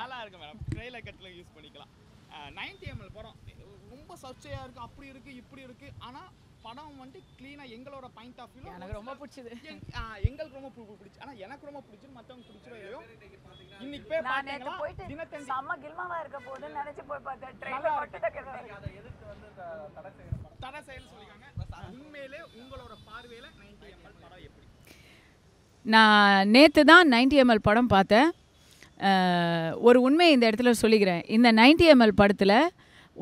நல்லா இருக்கும் madam trailer கட்டில் யூஸ் பண்ணிக்கலாம் நைன்டி எம்எல் படம் ரொம்ப சர்ச்சையாக இருக்குது அப்படி இருக்குது இப்படி இருக்குது ஆனால் படம் வந்துட்டு க்ளீனாக எங்களோட பாயிண்ட் ஆஃப் வியூ எனக்கு ரொம்ப பிடிச்சது எங்களுக்கு ரொம்ப பிடிச்சி ஆனால் எனக்கு ரொம்ப பிடிச்சி மற்றவங்க பிடிச்சோ இல்லையோ இன்னைக்கு போய் பார்த்தீங்கன்னா போயிட்டு தினத்தந்தி செம்ம கில்மாவாக இருக்க போதுன்னு நினச்சி போய் பார்த்தேன் ட்ரெயிலர் மட்டும் தடை செயல் சொல்லிக்காங்க உண்மையிலே உங்களோட பார்வையில் நைன்டி எம்எல் படம் எப்படி நான் நேற்று தான் நைன்டி எம்எல் படம் பார்த்தேன் ஒரு உண்மையை இந்த இடத்துல சொல்லிக்கிறேன் இந்த நைன்டி எம்எல் படத்தில்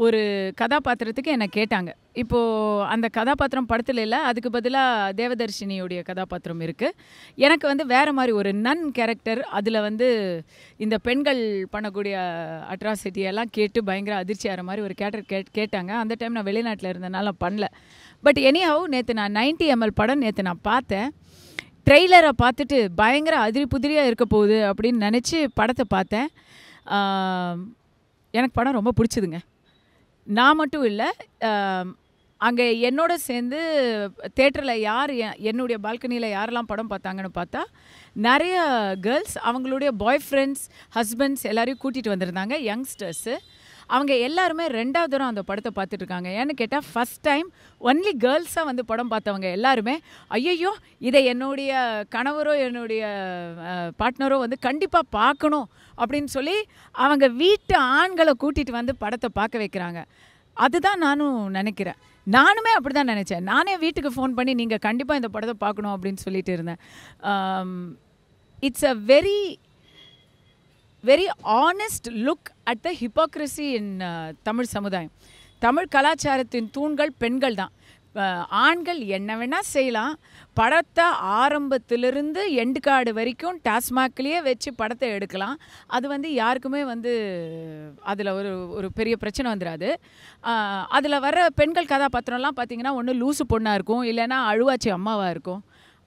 ஒரு கதாபாத்திரத்துக்கு என்னை கேட்டாங்க இப்போது அந்த கதாபாத்திரம் படத்தில் இல்லை அதுக்கு பதிலாக தேவதர்ஷினியுடைய கதாபாத்திரம் இருக்குது எனக்கு வந்து வேறு மாதிரி ஒரு நன் கேரக்டர் அதில் வந்து இந்த பெண்கள் பண்ணக்கூடிய அட்ராசிட்டியெல்லாம் கேட்டு பயங்கர அதிர்ச்சியாகிற மாதிரி ஒரு கேரக்டர் கேட் கேட்டாங்க அந்த டைம் நான் வெளிநாட்டில் இருந்தனால பண்ணல பட் எனிஹவ் நேற்று நான் நைன்டி எம்எல் படம் நேற்று நான் பார்த்தேன் ட்ரெய்லரை பார்த்துட்டு பயங்கர அதிரி புதிரியாக இருக்க போகுது அப்படின்னு நினச்சி படத்தை பார்த்தேன் எனக்கு படம் ரொம்ப பிடிச்சதுங்க நான் மட்டும் இல்லை அங்கே என்னோட சேர்ந்து தேட்டரில் யார் என்னுடைய பால்கனியில் யாரெல்லாம் படம் பார்த்தாங்கன்னு பார்த்தா நிறைய கேர்ள்ஸ் அவங்களுடைய பாய் ஃப்ரெண்ட்ஸ் ஹஸ்பண்ட்ஸ் எல்லோரையும் கூட்டிகிட்டு வந்திருந்தாங்க யங்ஸ்டர்ஸு அவங்க எல்லாருமே ரெண்டாவது தூரம் அந்த படத்தை பார்த்துட்டு இருக்காங்க ஏன்னு கேட்டால் ஃபஸ்ட் டைம் ஒன்லி கேர்ள்ஸாக வந்து படம் பார்த்தவங்க எல்லாருமே ஐயையோ இதை என்னுடைய கணவரோ என்னுடைய பார்ட்னரோ வந்து கண்டிப்பாக பார்க்கணும் அப்படின்னு சொல்லி அவங்க வீட்டு ஆண்களை கூட்டிகிட்டு வந்து படத்தை பார்க்க வைக்கிறாங்க அதுதான் நானும் நினைக்கிறேன் நானுமே அப்படி தான் நினச்சேன் நானே வீட்டுக்கு ஃபோன் பண்ணி நீங்கள் கண்டிப்பாக இந்த படத்தை பார்க்கணும் அப்படின்னு சொல்லிட்டு இருந்தேன் it's a very very honest look at the hypocrisy in Tamil சமுதாயம் தமிழ் கலாச்சாரத்தின் தூண்கள் பெண்கள் தான் ஆண்கள் என்ன வேணால் செய்யலாம் படத்தை ஆரம்பத்திலிருந்து எண்டு வரைக்கும் டாஸ்மாக்லேயே வச்சு படத்தை எடுக்கலாம் அது வந்து யாருக்குமே வந்து அதில் ஒரு ஒரு பெரிய பிரச்சனை வந்துடாது அதில் வர பெண்கள் கதாபாத்திரம்லாம் பார்த்திங்கன்னா ஒன்று லூசு பொண்ணாக இருக்கும் இல்லைன்னா அழுவாச்சி அம்மாவாக இருக்கும்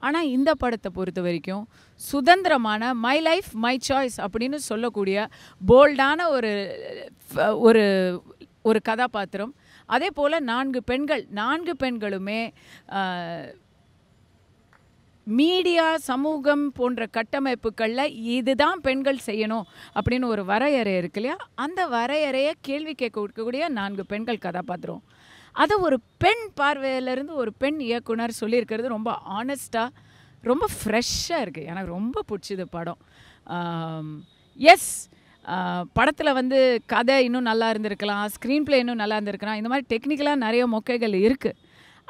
ஆனால் இந்த படத்தை பொறுத்த வரைக்கும் சுதந்திரமான மை லைஃப் மை சாய்ஸ் அப்படின்னு சொல்லக்கூடிய போல்டான ஒரு ஒரு ஒரு கதாபாத்திரம் அதே போல் நான்கு பெண்கள் நான்கு பெண்களுமே மீடியா சமூகம் போன்ற கட்டமைப்புகளில் இதுதான் பெண்கள் செய்யணும் அப்படின்னு ஒரு வரையறை இருக்கு இல்லையா அந்த வரையறையை கேள்வி கேட்க நான்கு பெண்கள் கதாபாத்திரம் அதை ஒரு பெண் பார்வையிலேருந்து ஒரு பெண் இயக்குனர் சொல்லியிருக்கிறது ரொம்ப ஆனஸ்ட்டாக ரொம்ப ஃப்ரெஷ்ஷாக இருக்குது எனக்கு ரொம்ப பிடிச்சிது படம் எஸ் படத்தில் வந்து கதை இன்னும் நல்லா இருந்திருக்கலாம் ஸ்க்ரீன் பிளே இன்னும் நல்லா இருந்திருக்கலாம் இந்த மாதிரி டெக்னிக்கலாக நிறைய மொக்கைகள் இருக்குது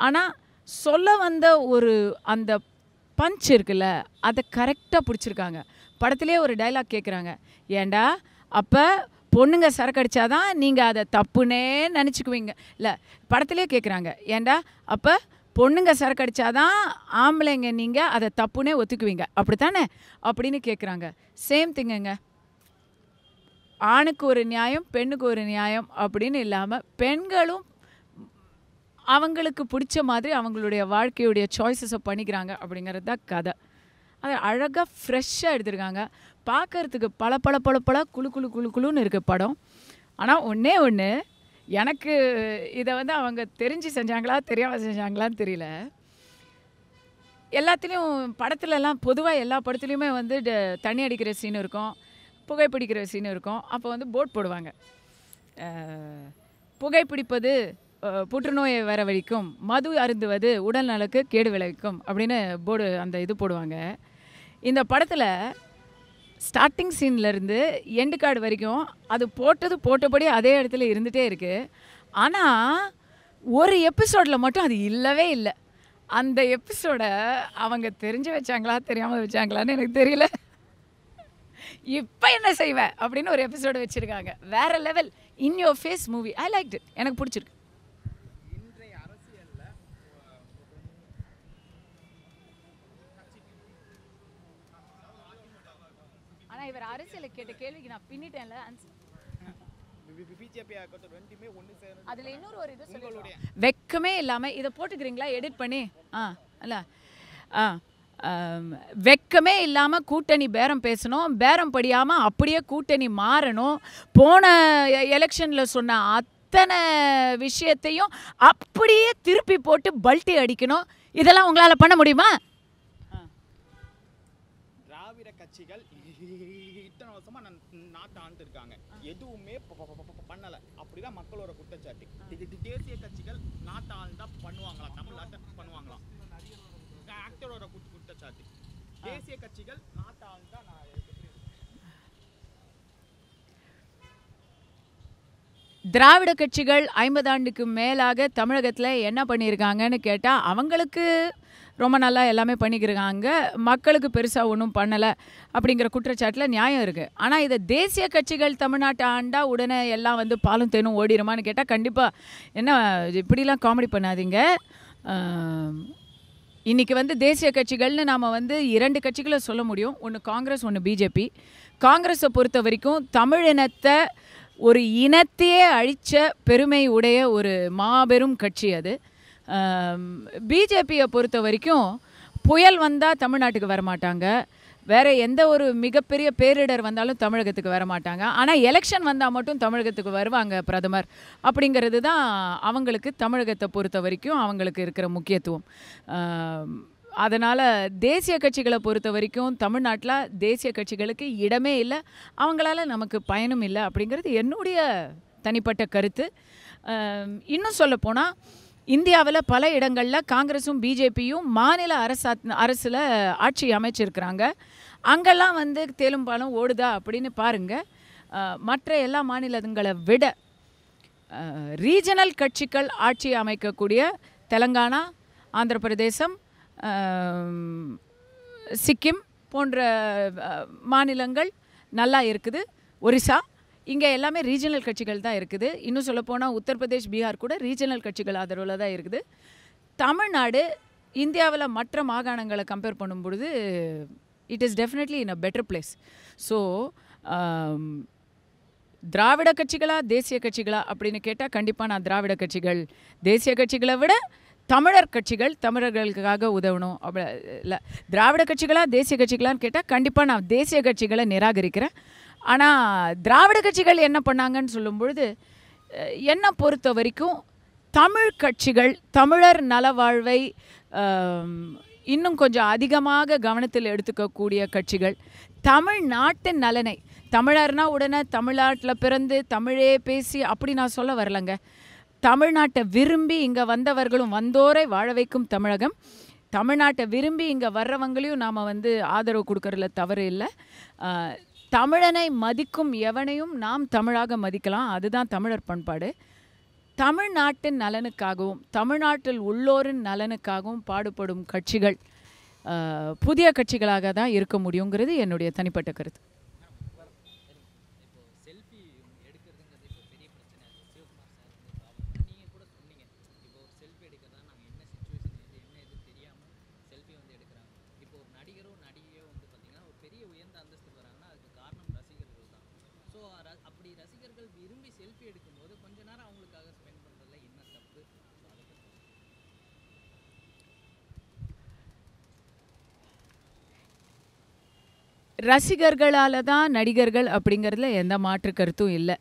ஆனால் சொல்ல வந்த ஒரு அந்த பஞ்ச் இருக்குல்ல அதை கரெக்டாக பிடிச்சிருக்காங்க படத்துலேயே ஒரு டைலாக் கேட்குறாங்க ஏண்டா அப்போ பொண்ணுங்க சரக்கு அடித்தாதான் நீங்கள் அதை தப்புனே நினச்சிக்குவீங்க இல்லை படத்துலேயே கேட்குறாங்க ஏண்டா அப்போ பொண்ணுங்க சரக்கு அடித்தாதான் ஆம்பளைங்க நீங்கள் அதை தப்புனே ஒத்துக்குவீங்க அப்படி தானே அப்படின்னு கேட்குறாங்க சேம் திங்குங்க ஆணுக்கு ஒரு நியாயம் பெண்ணுக்கு ஒரு நியாயம் அப்படின்னு இல்லாமல் பெண்களும் அவங்களுக்கு பிடிச்ச மாதிரி அவங்களுடைய வாழ்க்கையுடைய சாய்ஸஸை பண்ணிக்கிறாங்க அப்படிங்கிறது தான் கதை அது அழகாக ஃப்ரெஷ்ஷாக எடுத்திருக்காங்க பார்க்கறதுக்கு பல பல பல பல குழு குழு குழு குழுன்னு இருக்குது படம் ஆனால் ஒன்றே ஒன்று எனக்கு இதை வந்து அவங்க தெரிஞ்சு செஞ்சாங்களா தெரியாமல் செஞ்சாங்களான்னு தெரியல எல்லாத்துலேயும் படத்துலலாம் பொதுவாக எல்லா படத்துலேயுமே வந்து தண்ணி அடிக்கிற சீன் இருக்கும் புகைப்பிடிக்கிற சீன் இருக்கும் அப்போ வந்து போட் போடுவாங்க புகைப்பிடிப்பது புற்றுநோயை வர வழிக்கும் மது அருந்துவது உடல் நலக்கு கேடு விளைவிக்கும் அப்படின்னு போர்டு அந்த இது போடுவாங்க இந்த படத்தில் ஸ்டார்டிங் சீன்லேருந்து எண்டு கார்டு வரைக்கும் அது போட்டது போட்டபடி அதே இடத்துல இருந்துகிட்டே இருக்குது ஆனால் ஒரு எபிசோடில் மட்டும் அது இல்லவே இல்லை அந்த எபிசோடை அவங்க தெரிஞ்சு வச்சாங்களா தெரியாமல் வச்சாங்களான்னு எனக்கு தெரியல இப்போ என்ன செய்வேன் அப்படின்னு ஒரு எபிசோடு வச்சுருக்காங்க வேறு level in your face movie I like it எனக்கு பிடிச்சிருக்கு இவர் அரசியலை கேட்ட கேள்விக்கு நான் பின்னிட்டேன்ல ஆன்சர் அதில் இன்னொரு ஒரு இது சொல்லுங்களுடைய வெக்கமே இல்லாமல் இதை போட்டுக்கிறீங்களா எடிட் பண்ணி ஆ அல்ல ஆ வெக்கமே இல்லாமல் கூட்டணி பேரம் பேசணும் பேரம் படியாமல் அப்படியே கூட்டணி மாறணும் போன எலெக்ஷனில் சொன்ன அத்தனை விஷயத்தையும் அப்படியே திருப்பி போட்டு பல்ட்டி அடிக்கணும் இதெல்லாம் உங்களால் பண்ண முடியுமா கட்சிகள் இத்தனை வருஷமா நாட்டை ஆண்டுருக்காங்க எதுவுமே பண்ணல அப்படிதான் மக்களோட குற்றச்சாட்டு தேசிய கட்சிகள் நாட்டை ஆழ்ந்தா பண்ணுவாங்களா தமிழ்நாட்டை பண்ணுவாங்களாம் ஆக்டரோட குற்றச்சாட்டு தேசிய கட்சிகள் நாட்டை ஆழ்ந்தா நான் திராவிட கட்சிகள் ஐம்பது ஆண்டுக்கு மேலாக தமிழகத்தில் என்ன பண்ணியிருக்காங்கன்னு கேட்டால் அவங்களுக்கு ரொம்ப நல்லா எல்லாமே பண்ணிக்கிறாங்க மக்களுக்கு பெருசாக ஒன்றும் பண்ணலை அப்படிங்கிற குற்றச்சாட்டில் நியாயம் இருக்குது ஆனால் இதை தேசிய கட்சிகள் தமிழ்நாட்டை ஆண்டா உடனே எல்லாம் வந்து பாலும் தேனும் ஓடிடுமான்னு கேட்டால் கண்டிப்பாக என்ன இப்படிலாம் காமெடி பண்ணாதீங்க இன்றைக்கி வந்து தேசிய கட்சிகள்னு நாம் வந்து இரண்டு கட்சிகளை சொல்ல முடியும் ஒன்று காங்கிரஸ் ஒன்று பிஜேபி காங்கிரஸை பொறுத்த வரைக்கும் தமிழினத்தை ஒரு இனத்தையே அழித்த பெருமை உடைய ஒரு மாபெரும் கட்சி அது பிஜேபியை பொறுத்த வரைக்கும் புயல் வந்தால் தமிழ்நாட்டுக்கு வரமாட்டாங்க வேறு எந்த ஒரு மிகப்பெரிய பேரிடர் வந்தாலும் தமிழகத்துக்கு வர மாட்டாங்க ஆனால் எலெக்ஷன் வந்தால் மட்டும் தமிழகத்துக்கு வருவாங்க பிரதமர் அப்படிங்கிறது தான் அவங்களுக்கு தமிழகத்தை பொறுத்த வரைக்கும் அவங்களுக்கு இருக்கிற முக்கியத்துவம் அதனால் தேசிய கட்சிகளை பொறுத்த வரைக்கும் தமிழ்நாட்டில் தேசிய கட்சிகளுக்கு இடமே இல்லை அவங்களால நமக்கு பயனும் இல்லை அப்படிங்கிறது என்னுடைய தனிப்பட்ட கருத்து இன்னும் சொல்லப்போனால் இந்தியாவில் பல இடங்களில் காங்கிரஸும் பிஜேபியும் மாநில அரசா அரசில் ஆட்சி அமைச்சிருக்கிறாங்க அங்கெல்லாம் வந்து தெலும்பாலும் ஓடுதா அப்படின்னு பாருங்கள் மற்ற எல்லா மாநிலங்களை விட ரீஜனல் கட்சிகள் ஆட்சி அமைக்கக்கூடிய தெலங்கானா ஆந்திர பிரதேசம் சிக்கிம் போன்ற மாநிலங்கள் நல்லா இருக்குது ஒரிசா இங்கே எல்லாமே ரீஜனல் கட்சிகள் தான் இருக்குது இன்னும் சொல்லப்போனால் உத்தரப்பிரதேஷ் பீகார் கூட ரீஜனல் கட்சிகள் ஆதரவில் தான் இருக்குது தமிழ்நாடு இந்தியாவில் மற்ற மாகாணங்களை கம்பேர் பண்ணும்பொழுது it is definitely in a better place so திராவிட கட்சிகளா தேசிய கட்சிகளா அப்படின்னு கேட்டால் கண்டிப்பாக நான் திராவிட கட்சிகள் தேசிய கட்சிகளை விட தமிழர் கட்சிகள் தமிழர்களுக்காக உதவணும் அப்படி இல்லை திராவிட கட்சிகளா தேசிய கட்சிகளான்னு கேட்டால் கண்டிப்பாக நான் தேசிய கட்சிகளை நிராகரிக்கிறேன் ஆனால் திராவிட கட்சிகள் என்ன பண்ணாங்கன்னு சொல்லும்பொழுது என்னை பொறுத்த வரைக்கும் தமிழ் கட்சிகள் தமிழர் நலவாழ்வை இன்னும் கொஞ்சம் அதிகமாக கவனத்தில் எடுத்துக்கக்கூடிய கட்சிகள் நாட்டின் நலனை தமிழர்னா உடனே தமிழ்நாட்டில் பிறந்து தமிழே பேசி அப்படி நான் சொல்ல வரலங்க தமிழ்நாட்டை விரும்பி இங்கே வந்தவர்களும் வந்தோரை வாழ வைக்கும் தமிழகம் தமிழ்நாட்டை விரும்பி இங்கே வர்றவங்களையும் நாம் வந்து ஆதரவு கொடுக்கறதுல தவறு இல்லை தமிழனை மதிக்கும் எவனையும் நாம் தமிழாக மதிக்கலாம் அதுதான் தமிழர் பண்பாடு தமிழ்நாட்டின் நலனுக்காகவும் தமிழ்நாட்டில் உள்ளோரின் நலனுக்காகவும் பாடுபடும் கட்சிகள் புதிய கட்சிகளாக தான் இருக்க முடியுங்கிறது என்னுடைய தனிப்பட்ட கருத்து ரசிகர்களால் தான் நடிகர்கள் அப்படிங்கிறதுல எந்த மாற்று கருத்தும் இல்லை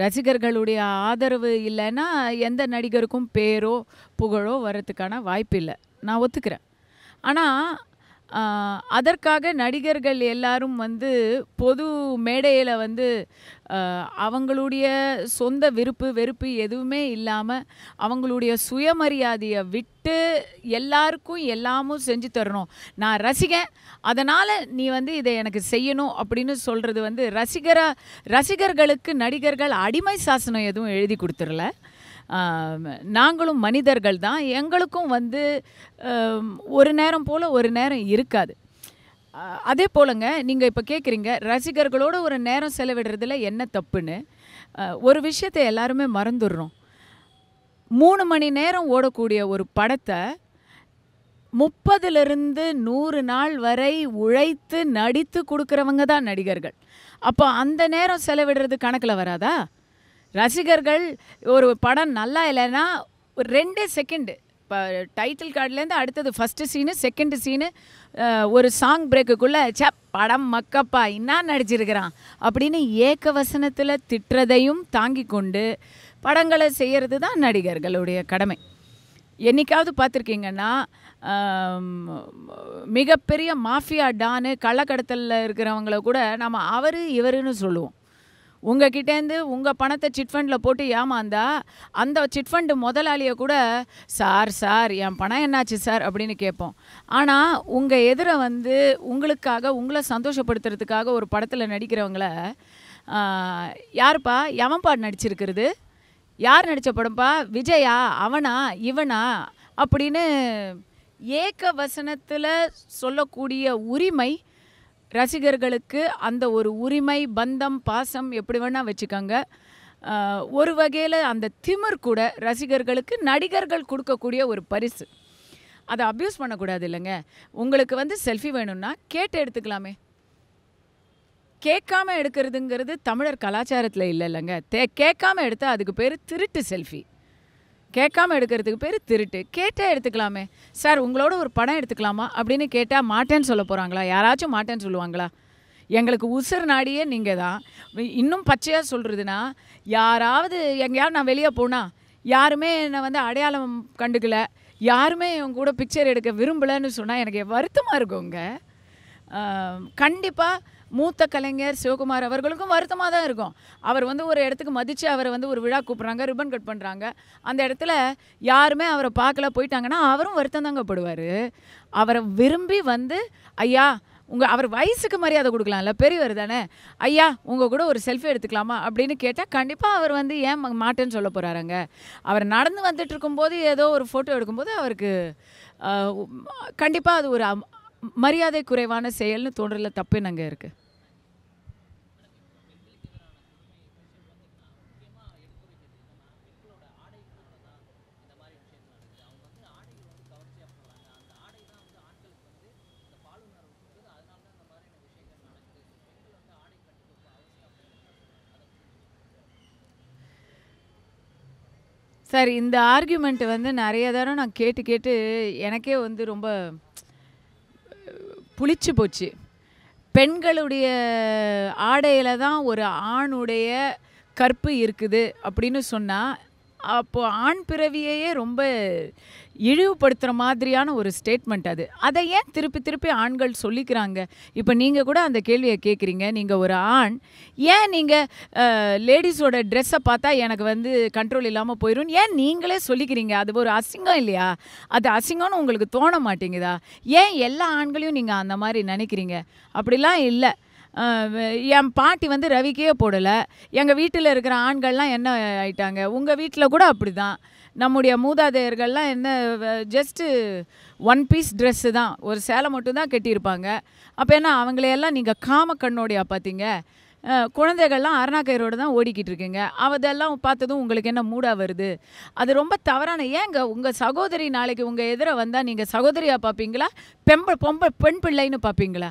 ரசிகர்களுடைய ஆதரவு இல்லைன்னா எந்த நடிகருக்கும் பேரோ புகழோ வர்றதுக்கான வாய்ப்பு இல்லை நான் ஒத்துக்கிறேன் ஆனால் அதற்காக நடிகர்கள் எல்லாரும் வந்து பொது மேடையில் வந்து அவங்களுடைய சொந்த விருப்பு வெறுப்பு எதுவுமே இல்லாமல் அவங்களுடைய சுயமரியாதையை விட்டு எல்லாருக்கும் எல்லாமும் செஞ்சு தரணும் நான் ரசிகன் அதனால் நீ வந்து இதை எனக்கு செய்யணும் அப்படின்னு சொல்கிறது வந்து ரசிகராக ரசிகர்களுக்கு நடிகர்கள் அடிமை சாசனம் எதுவும் எழுதி கொடுத்துடல நாங்களும் மனிதர்கள் தான் எங்களுக்கும் வந்து ஒரு நேரம் போல் ஒரு நேரம் இருக்காது அதே போலங்க நீங்கள் இப்போ கேட்குறீங்க ரசிகர்களோட ஒரு நேரம் செலவிடுறதுல என்ன தப்புன்னு ஒரு விஷயத்தை எல்லாருமே மறந்துடுறோம் மூணு மணி நேரம் ஓடக்கூடிய ஒரு படத்தை முப்பதுலேருந்து நூறு நாள் வரை உழைத்து நடித்து கொடுக்குறவங்க தான் நடிகர்கள் அப்போ அந்த நேரம் செலவிடுறது கணக்கில் வராதா ரசிகர்கள் ஒரு படம் நல்லா இல்லைன்னா ஒரு ரெண்டே செகண்டு இப்போ டைட்டில் கார்டுலேருந்து அடுத்தது ஃபஸ்ட்டு சீனு செகண்டு சீனு ஒரு சாங் பிரேக்குக்குள்ளே சே படம் மக்கப்பா என்ன நடிச்சிருக்கிறான் அப்படின்னு ஏக்க வசனத்தில் திட்டுறதையும் தாங்கி கொண்டு படங்களை செய்கிறது தான் நடிகர்களுடைய கடமை என்றைக்காவது பார்த்துருக்கீங்கன்னா மிகப்பெரிய மாஃபியா டானு கள்ளக்கடத்தலில் இருக்கிறவங்கள கூட நம்ம அவர் இவருன்னு சொல்லுவோம் உங்ககிட்டேருந்து உங்கள் பணத்தை சிட் ஃபண்டில் போட்டு ஏமாந்தா அந்த சிட் ஃபண்டு முதலாளியை கூட சார் சார் என் பணம் என்னாச்சு சார் அப்படின்னு கேட்போம் ஆனால் உங்கள் எதிரை வந்து உங்களுக்காக உங்களை சந்தோஷப்படுத்துறதுக்காக ஒரு படத்தில் நடிக்கிறவங்கள யாருப்பா எவன் நடிச்சிருக்கிறது யார் நடித்த படம்ப்பா விஜயா அவனா இவனா அப்படின்னு ஏக வசனத்தில் சொல்லக்கூடிய உரிமை ரசிகர்களுக்கு அந்த ஒரு உரிமை பந்தம் பாசம் எப்படி வேணால் வச்சுக்கோங்க ஒரு வகையில் அந்த திமிர் கூட ரசிகர்களுக்கு நடிகர்கள் கொடுக்கக்கூடிய ஒரு பரிசு அதை அப்யூஸ் பண்ணக்கூடாது இல்லைங்க உங்களுக்கு வந்து செல்ஃபி வேணும்னா கேட்டு எடுத்துக்கலாமே கேட்காம எடுக்கிறதுங்கிறது தமிழர் கலாச்சாரத்தில் இல்லை இல்லைங்க தே கேட்காம எடுத்தால் அதுக்கு பேர் திருட்டு செல்ஃபி கேட்காம எடுக்கிறதுக்கு பேர் திருட்டு கேட்டால் எடுத்துக்கலாமே சார் உங்களோட ஒரு படம் எடுத்துக்கலாமா அப்படின்னு கேட்டால் மாட்டேன்னு சொல்ல போகிறாங்களா யாராச்சும் மாட்டேன்னு சொல்லுவாங்களா எங்களுக்கு உசுர் நாடியே நீங்கள் தான் இன்னும் பச்சையாக சொல்கிறதுனா யாராவது எங்கேயாவது நான் வெளியே போனால் யாருமே என்னை வந்து அடையாளம் கண்டுக்கல யாருமே இவங்க கூட பிக்சர் எடுக்க விரும்பலைன்னு சொன்னால் எனக்கு வருத்தமாக இருக்குங்க கண்டிப்பாக மூத்த கலைஞர் சிவகுமார் அவர்களுக்கும் வருத்தமாக தான் இருக்கும் அவர் வந்து ஒரு இடத்துக்கு மதித்து அவரை வந்து ஒரு விழா கூப்பிட்றாங்க ரிப்பன் கட் பண்ணுறாங்க அந்த இடத்துல யாருமே அவரை பார்க்கல போயிட்டாங்கன்னா அவரும் வருத்தம் தாங்கப்படுவார் அவரை விரும்பி வந்து ஐயா உங்கள் அவர் வயசுக்கு மரியாதை கொடுக்கலாம்ல பெரியவர் தானே ஐயா உங்கள் கூட ஒரு செல்ஃபி எடுத்துக்கலாமா அப்படின்னு கேட்டால் கண்டிப்பாக அவர் வந்து ஏன் மாட்டேன்னு சொல்ல போகிறாருங்க அவர் நடந்து வந்துட்டு இருக்கும்போது ஏதோ ஒரு ஃபோட்டோ எடுக்கும்போது அவருக்கு கண்டிப்பாக அது ஒரு மரியாதை குறைவான செயல்னு தோன்றல தப்பு நாங்கள் இருக்குது சார் இந்த ஆர்கியூமெண்ட் வந்து நிறைய தரம் நான் கேட்டு கேட்டு எனக்கே வந்து ரொம்ப புளிச்சு போச்சு பெண்களுடைய ஆடையில் தான் ஒரு ஆணுடைய கற்பு இருக்குது அப்படின்னு சொன்னால் அப்போது ஆண் பிறவியையே ரொம்ப இழிவுபடுத்துகிற மாதிரியான ஒரு ஸ்டேட்மெண்ட் அது அதை ஏன் திருப்பி திருப்பி ஆண்கள் சொல்லிக்கிறாங்க இப்போ நீங்கள் கூட அந்த கேள்வியை கேட்குறீங்க நீங்கள் ஒரு ஆண் ஏன் நீங்கள் லேடிஸோட ட்ரெஸ்ஸை பார்த்தா எனக்கு வந்து கண்ட்ரோல் இல்லாமல் போயிடும் ஏன் நீங்களே சொல்லிக்கிறீங்க அது ஒரு அசிங்கம் இல்லையா அது அசிங்கம்னு உங்களுக்கு தோண மாட்டேங்குதா ஏன் எல்லா ஆண்களையும் நீங்கள் அந்த மாதிரி நினைக்கிறீங்க அப்படிலாம் இல்லை என் பாட்டி வந்து ரவிக்கே போடலை எங்கள் வீட்டில் இருக்கிற ஆண்கள்லாம் என்ன ஆயிட்டாங்க உங்கள் வீட்டில் கூட அப்படி தான் நம்முடைய மூதாதையர்கள்லாம் என்ன ஜஸ்ட்டு ஒன் பீஸ் ட்ரெஸ்ஸு தான் ஒரு சேலை மட்டும்தான் கட்டியிருப்பாங்க அப்போ என்ன அவங்களையெல்லாம் நீங்கள் காம கண்ணோடையா பார்த்தீங்க குழந்தைகள்லாம் அருணாக்கயிறோடு தான் ஓடிக்கிட்டு இருக்குங்க அதெல்லாம் பார்த்ததும் உங்களுக்கு என்ன மூடாக வருது அது ரொம்ப தவறான ஏங்க உங்கள் சகோதரி நாளைக்கு உங்கள் எதிரை வந்தால் நீங்கள் சகோதரியாக பார்ப்பீங்களா பெம்ப பொம்ப பெண் பிள்ளைன்னு பார்ப்பீங்களா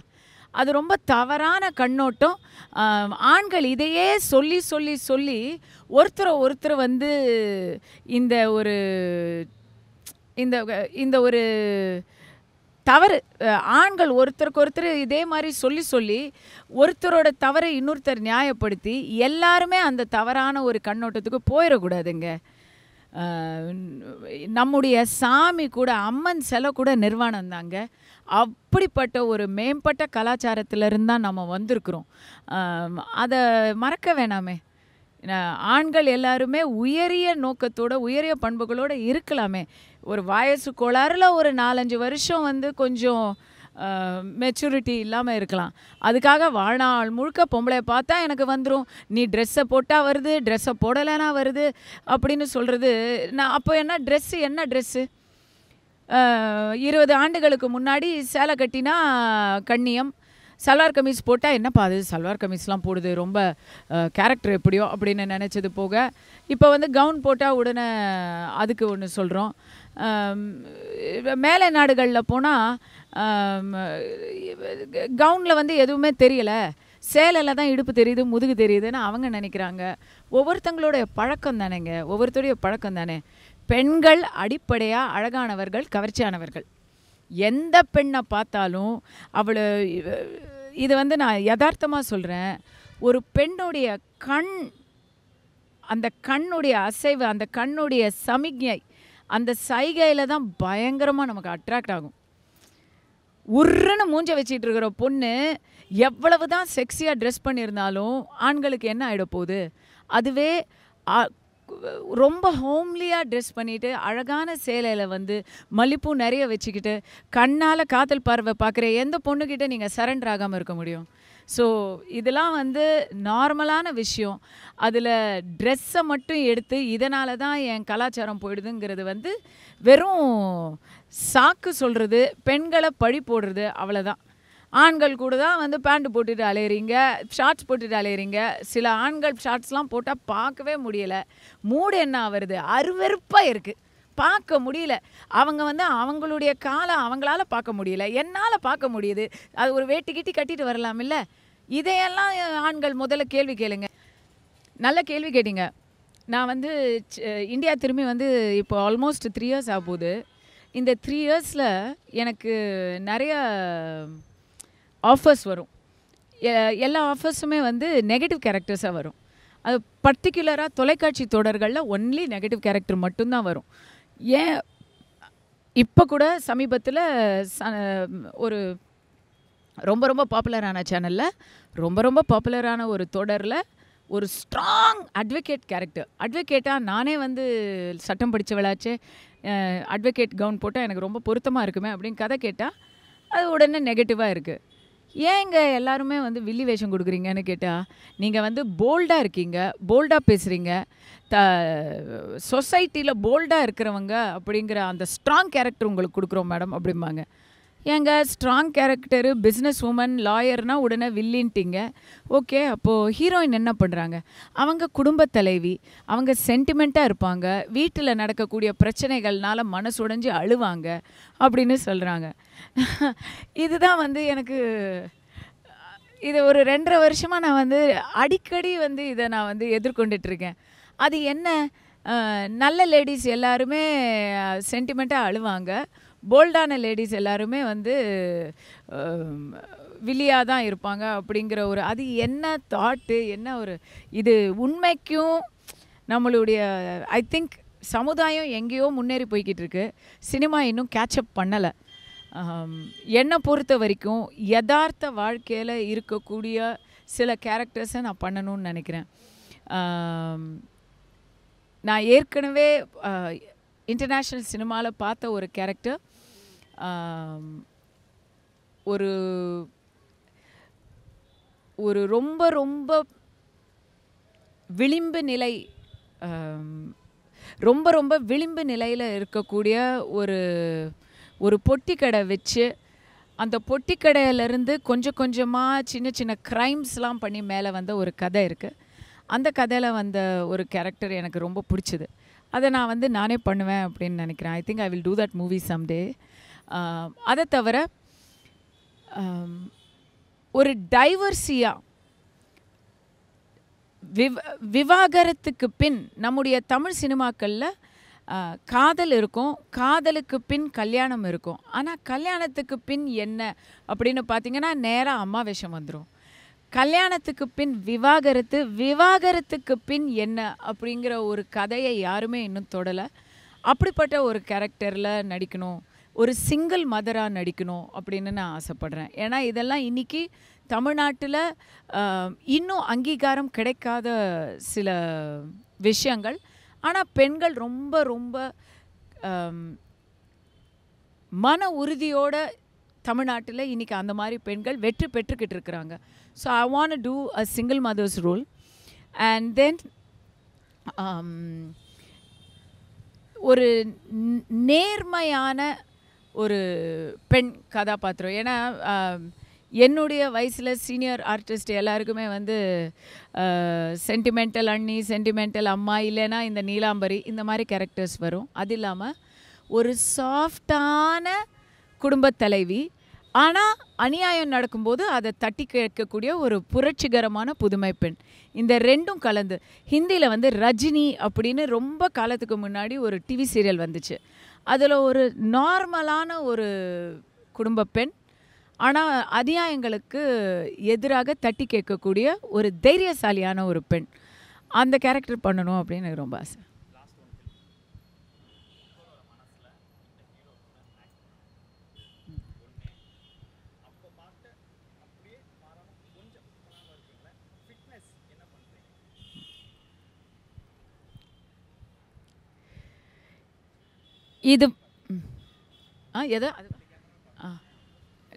அது ரொம்ப தவறான கண்ணோட்டம் ஆண்கள் இதையே சொல்லி சொல்லி சொல்லி ஒருத்தரை ஒருத்தர் வந்து இந்த ஒரு இந்த இந்த ஒரு தவறு ஆண்கள் ஒருத்தருக்கு ஒருத்தர் இதே மாதிரி சொல்லி சொல்லி ஒருத்தரோட தவறை இன்னொருத்தர் நியாயப்படுத்தி எல்லாருமே அந்த தவறான ஒரு கண்ணோட்டத்துக்கு போயிடக்கூடாதுங்க நம்முடைய சாமி கூட அம்மன் செலை கூட நிர்வாணம் தாங்க அப்படிப்பட்ட ஒரு மேம்பட்ட கலாச்சாரத்திலிருந்து தான் நம்ம வந்திருக்கிறோம் அதை மறக்க வேணாமே ஆண்கள் எல்லாருமே உயரிய நோக்கத்தோட உயரிய பண்புகளோடு இருக்கலாமே ஒரு வயசு கோளாறுல ஒரு நாலஞ்சு வருஷம் வந்து கொஞ்சம் மெச்சூரிட்டி இல்லாமல் இருக்கலாம் அதுக்காக வாழ்நாள் முழுக்க பொம்பளை பார்த்தா எனக்கு வந்துடும் நீ ட்ரெஸ்ஸை போட்டால் வருது ட்ரெஸ்ஸை போடலைன்னா வருது அப்படின்னு சொல்கிறது நான் அப்போ என்ன ட்ரெஸ்ஸு என்ன ட்ரெஸ்ஸு இருபது ஆண்டுகளுக்கு முன்னாடி சேலை கட்டினா கண்ணியம் சல்வார் கமீஸ் போட்டால் என்னப்பா அது சல்வார் கமீஸ்லாம் போடுது ரொம்ப கேரக்டர் எப்படியோ அப்படின்னு நினச்சது போக இப்போ வந்து கவுன் போட்டால் உடனே அதுக்கு ஒன்று சொல்கிறோம் மேலை நாடுகளில் போனால் கவுனில் வந்து எதுவுமே தெரியலை சேலையில் தான் இடுப்பு தெரியுது முதுகு தெரியுதுன்னு அவங்க நினைக்கிறாங்க ஒவ்வொருத்தங்களுடைய பழக்கம் தானேங்க ஒவ்வொருத்தருடைய பழக்கம் தானே பெண்கள் அடிப்படையாக அழகானவர்கள் கவர்ச்சியானவர்கள் எந்த பெண்ணை பார்த்தாலும் அவள் இது வந்து நான் யதார்த்தமாக சொல்கிறேன் ஒரு பெண்ணுடைய கண் அந்த கண்ணுடைய அசைவு அந்த கண்ணுடைய சமிக்ஞை அந்த சைகையில் தான் பயங்கரமாக நமக்கு அட்ராக்ட் ஆகும் உருன்னு மூஞ்ச வச்சிட்டு இருக்கிற பொண்ணு எவ்வளவு தான் செக்ஸியாக ட்ரெஸ் பண்ணியிருந்தாலும் ஆண்களுக்கு என்ன ஆகிட போகுது அதுவே ரொம்ப ஹோம்லியாக ட்ரெஸ் பண்ணிவிட்டு அழகான சேலையில் வந்து மல்லிப்பூ நிறைய வச்சுக்கிட்டு கண்ணால் காதல் பார்வை பார்க்குற எந்த பொண்ணுக்கிட்ட நீங்கள் சரண்டர் ஆகாமல் இருக்க முடியும் ஸோ இதெல்லாம் வந்து நார்மலான விஷயம் அதில் ட்ரெஸ்ஸை மட்டும் எடுத்து இதனால தான் என் கலாச்சாரம் போயிடுதுங்கிறது வந்து வெறும் சாக்கு சொல்கிறது பெண்களை பழி போடுறது அவ்வளோதான் ஆண்கள் கூட தான் வந்து பேண்ட் போட்டுட்டு அலையிறீங்க ஷார்ட்ஸ் போட்டுட்டு அலையிறீங்க சில ஆண்கள் ஷார்ட்ஸ்லாம் போட்டால் பார்க்கவே முடியலை மூடு என்ன ஆகுறது அருவருப்பாக இருக்குது பார்க்க முடியல அவங்க வந்து அவங்களுடைய காலை அவங்களால பார்க்க முடியல என்னால் பார்க்க முடியுது அது ஒரு வேட்டி கிட்டி கட்டிட்டு வரலாம் இல்லை இதையெல்லாம் ஆண்கள் முதல்ல கேள்வி கேளுங்க நல்ல கேள்வி கேட்டிங்க நான் வந்து இந்தியா திரும்பி வந்து இப்போ ஆல்மோஸ்ட் த்ரீ இயர்ஸ் ஆகும்போது இந்த த்ரீ இயர்ஸில் எனக்கு நிறைய ஆஃபர்ஸ் வரும் எல்லா ஆஃபர்ஸுமே வந்து நெகட்டிவ் கேரக்டர்ஸாக வரும் அது பர்டிகுலராக தொலைக்காட்சி தொடர்களில் ஒன்லி நெகட்டிவ் கேரக்டர் மட்டும்தான் வரும் ஏன் இப்போ கூட சமீபத்தில் ஒரு ரொம்ப ரொம்ப பாப்புலரான சேனலில் ரொம்ப ரொம்ப பாப்புலரான ஒரு தொடரில் ஒரு ஸ்ட்ராங் அட்வொகேட் கேரக்டர் அட்வொகேட்டாக நானே வந்து சட்டம் படித்தவளாச்சு அட்வொகேட் கவுன் போட்டால் எனக்கு ரொம்ப பொருத்தமாக இருக்குமே அப்படின்னு கதை கேட்டால் அது உடனே நெகட்டிவாக இருக்குது ஏங்க எல்லாருமே வந்து வில்லி வேஷம் கொடுக்குறீங்கன்னு கேட்டால் நீங்கள் வந்து போல்டாக இருக்கீங்க போல்டாக பேசுகிறீங்க த சொசைட்டியில் போல்டாக இருக்கிறவங்க அப்படிங்கிற அந்த ஸ்ட்ராங் கேரக்டர் உங்களுக்கு கொடுக்குறோம் மேடம் அப்படிம்பாங்க ஏங்க ஸ்ட்ராங் கேரக்டரு பிஸ்னஸ் உமன் லாயர்னால் உடனே வில்லின்ட்டிங்க ஓகே அப்போது ஹீரோயின் என்ன பண்ணுறாங்க அவங்க குடும்ப தலைவி அவங்க சென்டிமெண்ட்டாக இருப்பாங்க வீட்டில் நடக்கக்கூடிய பிரச்சனைகள்னால மனசு உடைஞ்சு அழுவாங்க அப்படின்னு சொல்கிறாங்க இதுதான் வந்து எனக்கு இது ஒரு ரெண்டரை வருஷமாக நான் வந்து அடிக்கடி வந்து இதை நான் வந்து எதிர்கொண்டுட்ருக்கேன் அது என்ன நல்ல லேடிஸ் எல்லாருமே சென்டிமெண்ட்டாக அழுவாங்க போல்டான லேடிஸ் எல்லாருமே வந்து வில்லியாக தான் இருப்பாங்க அப்படிங்கிற ஒரு அது என்ன தாட்டு என்ன ஒரு இது உண்மைக்கும் நம்மளுடைய ஐ திங்க் சமுதாயம் எங்கேயோ முன்னேறி போய்கிட்டு இருக்கு சினிமா இன்னும் கேட்சப் பண்ணலை என்னை பொறுத்த வரைக்கும் யதார்த்த வாழ்க்கையில் இருக்கக்கூடிய சில கேரக்டர்ஸை நான் பண்ணணும்னு நினைக்கிறேன் நான் ஏற்கனவே இன்டர்நேஷ்னல் சினிமாவில் பார்த்த ஒரு கேரக்டர் ஒரு ஒரு ரொம்ப ரொம்ப விளிம்பு நிலை ரொம்ப ரொம்ப விளிம்பு நிலையில் இருக்கக்கூடிய ஒரு ஒரு பொட்டி கடை வச்சு அந்த பொட்டி கடையிலேருந்து கொஞ்சம் கொஞ்சமாக சின்ன சின்ன க்ரைம்ஸ்லாம் பண்ணி மேலே வந்த ஒரு கதை இருக்குது அந்த கதையில் வந்த ஒரு கேரக்டர் எனக்கு ரொம்ப பிடிச்சிது அதை நான் வந்து நானே பண்ணுவேன் அப்படின்னு நினைக்கிறேன் I think I will do that movie someday அதை தவிர ஒரு டைவர்சியாக விவ விவாகரத்துக்கு பின் நம்முடைய தமிழ் சினிமாக்களில் காதல் இருக்கும் காதலுக்கு பின் கல்யாணம் இருக்கும் ஆனால் கல்யாணத்துக்கு பின் என்ன அப்படின்னு பார்த்தீங்கன்னா நேராக அம்மா விஷம் வந்துடும் கல்யாணத்துக்கு பின் விவாகரத்து விவாகரத்துக்கு பின் என்ன அப்படிங்கிற ஒரு கதையை யாருமே இன்னும் தொடலை அப்படிப்பட்ட ஒரு கேரக்டரில் நடிக்கணும் ஒரு சிங்கிள் மதராக நடிக்கணும் அப்படின்னு நான் ஆசைப்பட்றேன் ஏன்னா இதெல்லாம் இன்றைக்கி தமிழ்நாட்டில் இன்னும் அங்கீகாரம் கிடைக்காத சில விஷயங்கள் ஆனால் பெண்கள் ரொம்ப ரொம்ப மன உறுதியோடு தமிழ்நாட்டில் இன்றைக்கி அந்த மாதிரி பெண்கள் வெற்றி பெற்றுக்கிட்டு இருக்கிறாங்க so I want to a single mother's role and then ஒரு நேர்மையான ஒரு பெண் கதாபாத்திரம் ஏன்னா என்னுடைய வயசில் சீனியர் ஆர்டிஸ்ட் எல்லாருக்குமே வந்து சென்டிமெண்டல் அண்ணி சென்டிமெண்டல் அம்மா இல்லைன்னா இந்த நீலாம்பரி இந்த மாதிரி கேரக்டர்ஸ் வரும் அது இல்லாமல் ஒரு சாஃப்டான குடும்பத் தலைவி ஆனால் அநியாயம் நடக்கும்போது அதை தட்டி கேட்கக்கூடிய ஒரு புரட்சிகரமான புதுமை பெண் இந்த ரெண்டும் கலந்து ஹிந்தியில் வந்து ரஜினி அப்படின்னு ரொம்ப காலத்துக்கு முன்னாடி ஒரு டிவி சீரியல் வந்துச்சு அதில் ஒரு நார்மலான ஒரு குடும்ப பெண் ஆனால் அதியாயங்களுக்கு எதிராக தட்டி கேட்கக்கூடிய ஒரு தைரியசாலியான ஒரு பெண் அந்த கேரக்டர் பண்ணணும் அப்படின்னு எனக்கு ரொம்ப ஆசை இது ஆ எதோ ஆ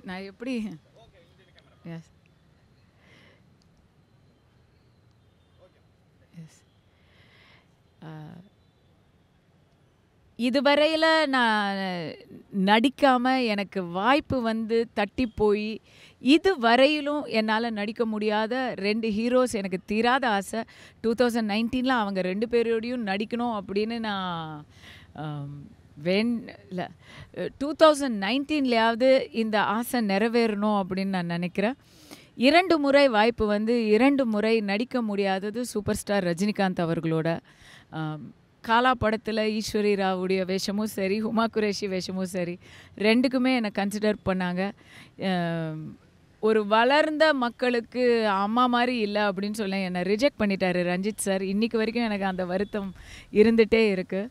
நான் எப்படி எஸ் எஸ் இதுவரையில் நான் நடிக்காமல் எனக்கு வாய்ப்பு வந்து தட்டி போய் இது வரையிலும் என்னால் நடிக்க முடியாத ரெண்டு ஹீரோஸ் எனக்கு தீராத ஆசை டூ தௌசண்ட் நைன்டீனில் அவங்க ரெண்டு பேரோடையும் நடிக்கணும் அப்படின்னு நான் வென் இல்லை டூ தௌசண்ட் நைன்டீன்லையாவது இந்த ஆசை நிறைவேறணும் அப்படின்னு நான் நினைக்கிறேன் இரண்டு முறை வாய்ப்பு வந்து இரண்டு முறை நடிக்க முடியாதது சூப்பர் ஸ்டார் ரஜினிகாந்த் அவர்களோட காலா படத்தில் ஈஸ்வரி ராவுடைய வேஷமும் சரி ஹுமா குரேஷி வேஷமும் சரி ரெண்டுக்குமே என்னை கன்சிடர் பண்ணாங்க ஒரு வளர்ந்த மக்களுக்கு அம்மா மாதிரி இல்லை அப்படின்னு சொல்ல என்னை ரிஜெக்ட் பண்ணிட்டாரு ரஞ்சித் சார் இன்றைக்கி வரைக்கும் எனக்கு அந்த வருத்தம் இருந்துகிட்டே இருக்குது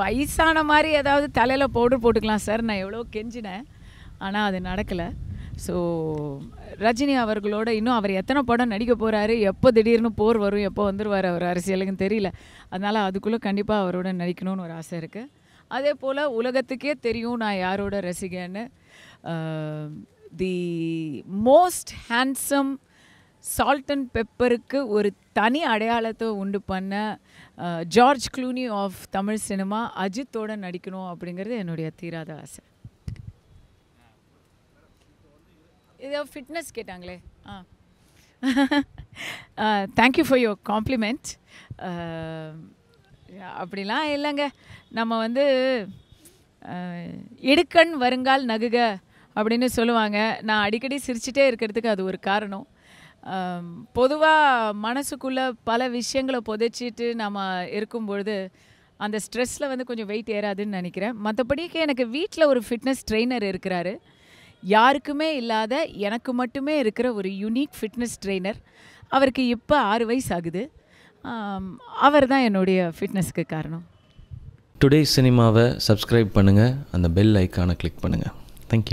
வயசான மாதிரி ஏதாவது தலையில் பவுடர் போட்டுக்கலாம் சார் நான் எவ்வளோ கெஞ்சினேன் ஆனால் அது நடக்கலை ஸோ ரஜினி அவர்களோட இன்னும் அவர் எத்தனை படம் நடிக்க போகிறாரு எப்போ திடீர்னு போர் வரும் எப்போ வந்துடுவார் அவர் அரசியலுக்குன்னு தெரியல அதனால் அதுக்குள்ளே கண்டிப்பாக அவரோட நடிக்கணும்னு ஒரு ஆசை இருக்குது அதே போல் உலகத்துக்கே தெரியும் நான் யாரோட ரசிகன்னு the most handsome salt and பெப்பருக்கு ஒரு தனி அடையாளத்தை உண்டு பண்ண George Clooney of Tamil cinema அஜித்தோடு நடிக்கணும் அப்படிங்கிறது என்னுடைய தீராத ஆசை இதோ ஃபிட்னஸ் கேட்டாங்களே ah thank you for your compliment அப்படிலாம் இல்லைங்க நம்ம வந்து இடுக்கண் வருங்கால் நகுக அப்படின்னு சொல்லுவாங்க நான் அடிக்கடி சிரிச்சிட்டே இருக்கிறதுக்கு அது ஒரு காரணம் பொதுவாக மனசுக்குள்ளே பல விஷயங்களை புதைச்சிட்டு நம்ம இருக்கும் பொழுது அந்த ஸ்ட்ரெஸ்ஸில் வந்து கொஞ்சம் வெயிட் ஏறாதுன்னு நினைக்கிறேன் மற்றபடிக்கு எனக்கு வீட்டில் ஒரு ஃபிட்னஸ் ட்ரெயினர் இருக்கிறாரு யாருக்குமே இல்லாத எனக்கு மட்டுமே இருக்கிற ஒரு யுனிக் ஃபிட்னஸ் ட்ரெயினர் அவருக்கு இப்போ ஆறு வயசு ஆகுது அவர் தான் என்னுடைய ஃபிட்னஸ்க்கு காரணம் டுடே சினிமாவை சப்ஸ்கிரைப் பண்ணுங்கள் அந்த பெல் ஐக்கானை கிளிக் பண்ணுங்கள் தேங்க்யூ